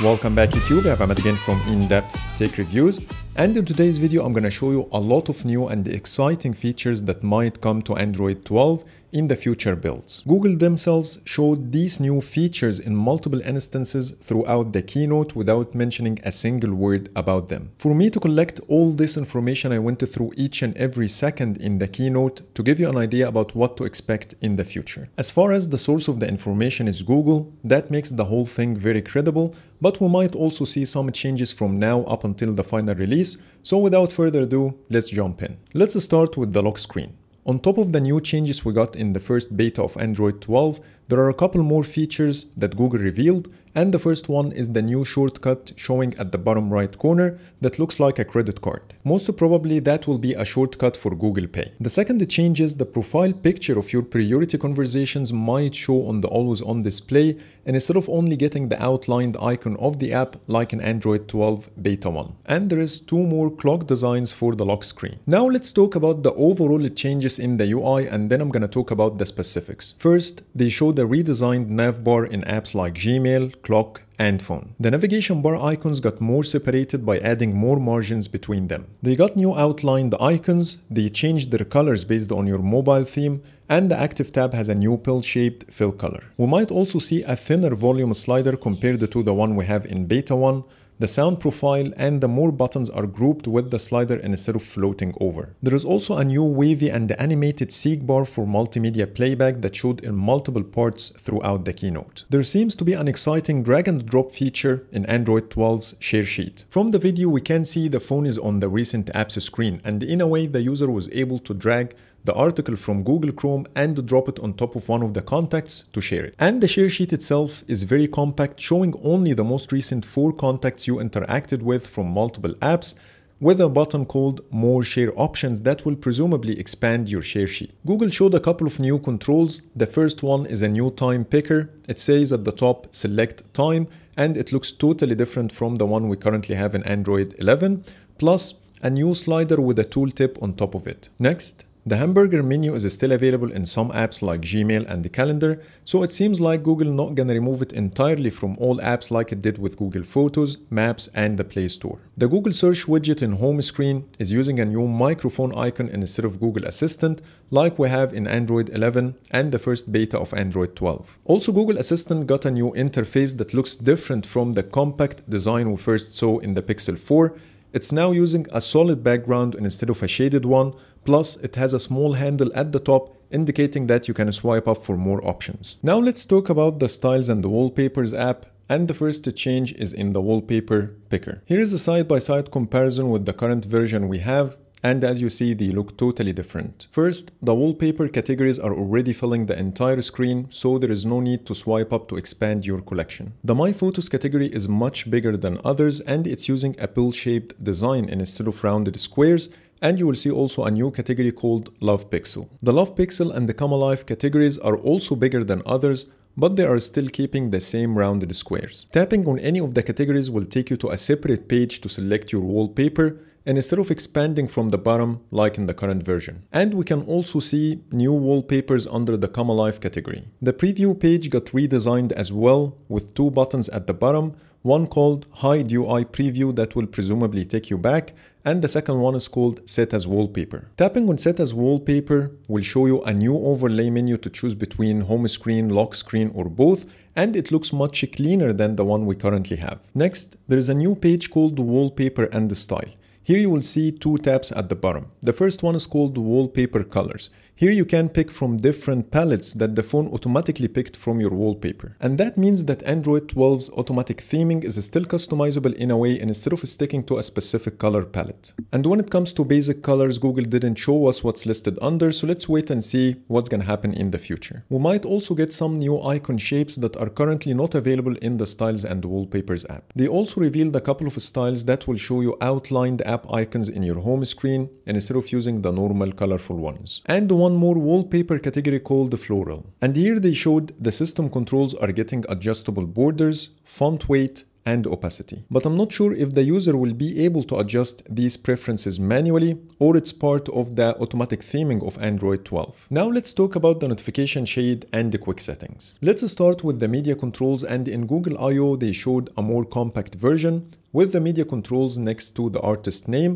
Welcome back YouTube, I'm Ahmed again from In-Depth Tech Reviews and in today's video I'm gonna show you a lot of new and exciting features that might come to Android 12 in the future builds. Google themselves showed these new features in multiple instances throughout the keynote without mentioning a single word about them. For me to collect all this information I went through each and every second in the keynote to give you an idea about what to expect in the future. As far as the source of the information is Google, that makes the whole thing very credible, but we might also see some changes from now up until the final release, so without further ado, let's jump in. Let's start with the lock screen. On top of the new changes we got in the first beta of Android 12, there are a couple more features that Google revealed, and the first one is the new shortcut showing at the bottom right corner that looks like a credit card. Most probably that will be a shortcut for Google Pay. The second change is the profile picture of your priority conversations might show on the always on display, and instead of only getting the outlined icon of the app like in Android 12 beta 1. And there is two more clock designs for the lock screen. Now let's talk about the overall changes in the UI and then I'm going to talk about the specifics. First, they show the redesigned nav bar in apps like Gmail, Clock, and phone. The navigation bar icons got more separated by adding more margins between them. They got new outlined icons, they changed their colors based on your mobile theme, and the active tab has a new pill-shaped fill color. We might also see a thinner volume slider compared to the one we have in beta 1, the sound profile and the more buttons are grouped with the slider instead of floating over. There is also a new wavy and animated seek bar for multimedia playback that showed in multiple parts throughout the keynote. There seems to be an exciting drag and drop feature in Android 12's share sheet. From the video we can see the phone is on the recent apps screen and in a way the user was able to drag the article from Google Chrome and drop it on top of one of the contacts to share it. And the share sheet itself is very compact, showing only the most recent four contacts you interacted with from multiple apps, with a button called More Share Options that will presumably expand your share sheet. Google showed a couple of new controls. The first one is a new time picker. It says at the top, select time, and it looks totally different from the one we currently have in Android 11, plus a new slider with a tooltip on top of it. Next, the hamburger menu is still available in some apps like Gmail and the calendar, so it seems like Google not gonna remove it entirely from all apps like it did with Google Photos, Maps and the Play Store. The Google search widget in home screen is using a new microphone icon instead of Google Assistant like we have in Android 11 and the first beta of Android 12. Also Google Assistant got a new interface that looks different from the compact design we first saw in the Pixel 4 it's now using a solid background instead of a shaded one, Plus, it has a small handle at the top indicating that you can swipe up for more options. Now let's talk about the Styles and the Wallpapers app and the first change is in the wallpaper picker. Here is a side-by-side -side comparison with the current version we have and as you see they look totally different. First, the wallpaper categories are already filling the entire screen so there is no need to swipe up to expand your collection. The My Photos category is much bigger than others and it's using a pill-shaped design instead of rounded squares and you will see also a new category called Love Pixel. The Love Pixel and the Come Alive categories are also bigger than others, but they are still keeping the same rounded squares. Tapping on any of the categories will take you to a separate page to select your wallpaper and instead of expanding from the bottom like in the current version. And we can also see new wallpapers under the Come Alive category. The preview page got redesigned as well with two buttons at the bottom one called Hide UI Preview that will presumably take you back, and the second one is called Set as Wallpaper. Tapping on Set as Wallpaper will show you a new overlay menu to choose between home screen, lock screen, or both, and it looks much cleaner than the one we currently have. Next, there is a new page called Wallpaper and Style. Here you will see two tabs at the bottom. The first one is called wallpaper colors. Here you can pick from different palettes that the phone automatically picked from your wallpaper. And that means that Android 12's automatic theming is still customizable in a way instead of sticking to a specific color palette. And when it comes to basic colors, Google didn't show us what's listed under, so let's wait and see what's gonna happen in the future. We might also get some new icon shapes that are currently not available in the Styles and Wallpapers app. They also revealed a couple of styles that will show you outlined app app icons in your home screen instead of using the normal colorful ones. And one more wallpaper category called floral. And here they showed the system controls are getting adjustable borders, font weight, and opacity. But I'm not sure if the user will be able to adjust these preferences manually or it's part of the automatic theming of Android 12. Now let's talk about the notification shade and the quick settings. Let's start with the media controls and in Google I.O. they showed a more compact version with the media controls next to the artist name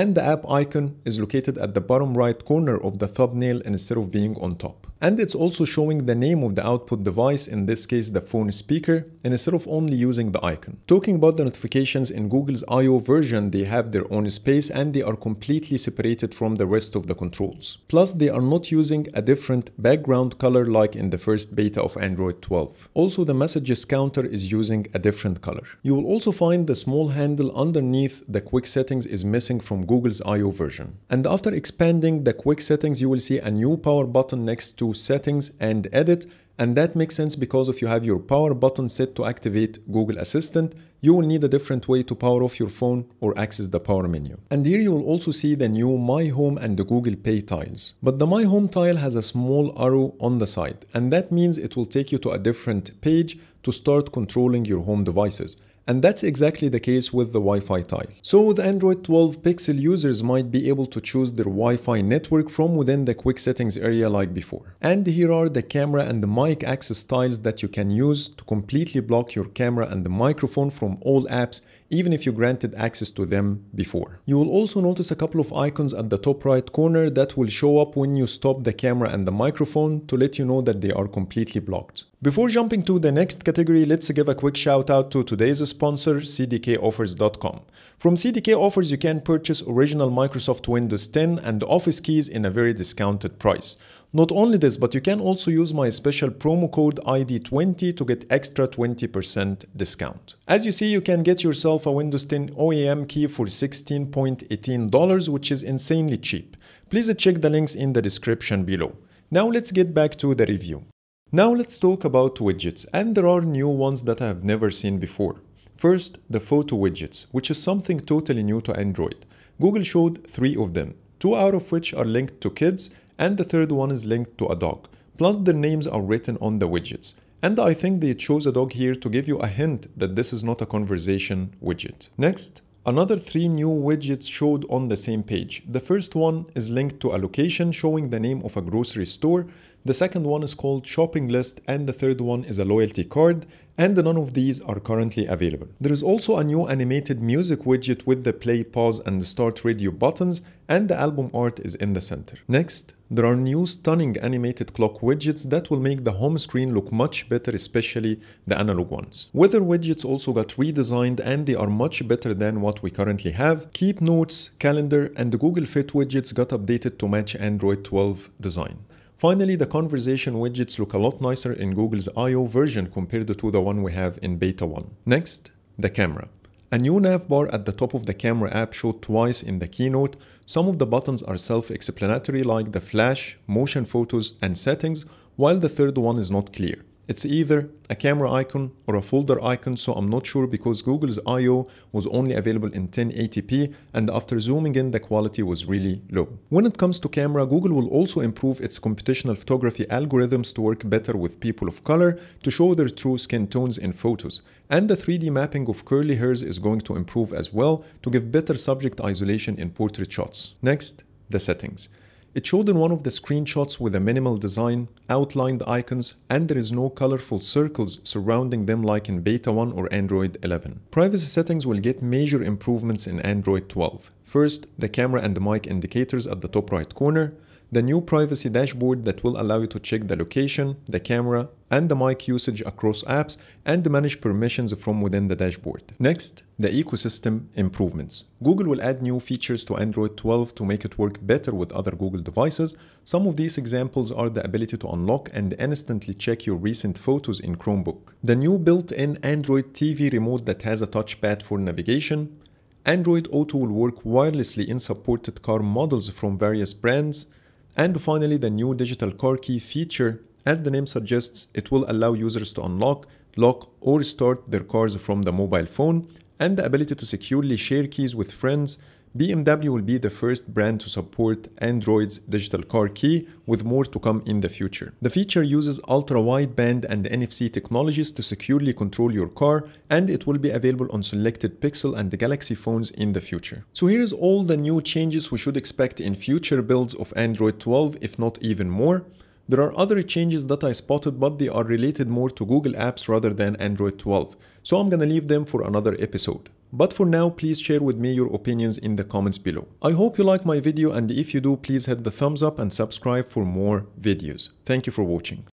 and the app icon is located at the bottom right corner of the thumbnail instead of being on top. And it's also showing the name of the output device, in this case the phone speaker, instead of only using the icon. Talking about the notifications in Google's I.O. version, they have their own space and they are completely separated from the rest of the controls. Plus, they are not using a different background color like in the first beta of Android 12. Also, the messages counter is using a different color. You will also find the small handle underneath the quick settings is missing from Google's I.O. version. And after expanding the quick settings, you will see a new power button next to settings and edit and that makes sense because if you have your power button set to activate Google Assistant, you will need a different way to power off your phone or access the power menu. And here you will also see the new My Home and the Google Pay tiles. But the My Home tile has a small arrow on the side and that means it will take you to a different page to start controlling your home devices. And that's exactly the case with the Wi-Fi tile. So with Android 12 Pixel users might be able to choose their Wi-Fi network from within the quick settings area like before. And here are the camera and the mic access tiles that you can use to completely block your camera and the microphone from all apps even if you granted access to them before. You will also notice a couple of icons at the top right corner that will show up when you stop the camera and the microphone to let you know that they are completely blocked. Before jumping to the next category, let's give a quick shout out to today's sponsor, cdkoffers.com. From CDK Offers, you can purchase original Microsoft Windows 10 and Office keys in a very discounted price. Not only this, but you can also use my special promo code ID20 to get extra 20% discount. As you see, you can get yourself a Windows 10 OEM key for $16.18, which is insanely cheap. Please check the links in the description below. Now let's get back to the review. Now let's talk about widgets, and there are new ones that I have never seen before. First, the photo widgets, which is something totally new to Android. Google showed three of them, two out of which are linked to kids and the third one is linked to a dog. Plus their names are written on the widgets. And I think they chose a dog here to give you a hint that this is not a conversation widget. Next, Another three new widgets showed on the same page. The first one is linked to a location showing the name of a grocery store. The second one is called shopping list and the third one is a loyalty card and none of these are currently available. There is also a new animated music widget with the play, pause and start radio buttons and the album art is in the center. Next, there are new stunning animated clock widgets that will make the home screen look much better, especially the analog ones. Weather widgets also got redesigned and they are much better than what we currently have. Keep Notes, Calendar and the Google Fit widgets got updated to match Android 12 design. Finally, the conversation widgets look a lot nicer in Google's I.O. version compared to the one we have in Beta 1. Next, the camera. A new navbar at the top of the camera app showed twice in the keynote. Some of the buttons are self-explanatory like the flash, motion photos, and settings, while the third one is not clear. It's either a camera icon or a folder icon, so I'm not sure because Google's I.O. was only available in 1080p and after zooming in the quality was really low. When it comes to camera, Google will also improve its computational photography algorithms to work better with people of color to show their true skin tones in photos. And the 3D mapping of curly hairs is going to improve as well to give better subject isolation in portrait shots. Next, the settings. It showed in one of the screenshots with a minimal design, outlined icons, and there is no colorful circles surrounding them like in Beta 1 or Android 11. Privacy settings will get major improvements in Android 12. First, the camera and the mic indicators at the top right corner, the new privacy dashboard that will allow you to check the location, the camera, and the mic usage across apps and manage permissions from within the dashboard. Next, the ecosystem improvements. Google will add new features to Android 12 to make it work better with other Google devices. Some of these examples are the ability to unlock and instantly check your recent photos in Chromebook, the new built-in Android TV remote that has a touchpad for navigation, Android Auto will work wirelessly in supported car models from various brands, and finally, the new digital car key feature. As the name suggests, it will allow users to unlock, lock, or start their cars from the mobile phone, and the ability to securely share keys with friends BMW will be the first brand to support Android's digital car key, with more to come in the future. The feature uses ultra-wideband and NFC technologies to securely control your car, and it will be available on selected Pixel and Galaxy phones in the future. So here's all the new changes we should expect in future builds of Android 12, if not even more. There are other changes that I spotted, but they are related more to Google Apps rather than Android 12, so I'm gonna leave them for another episode. But for now, please share with me your opinions in the comments below. I hope you like my video and if you do, please hit the thumbs up and subscribe for more videos. Thank you for watching.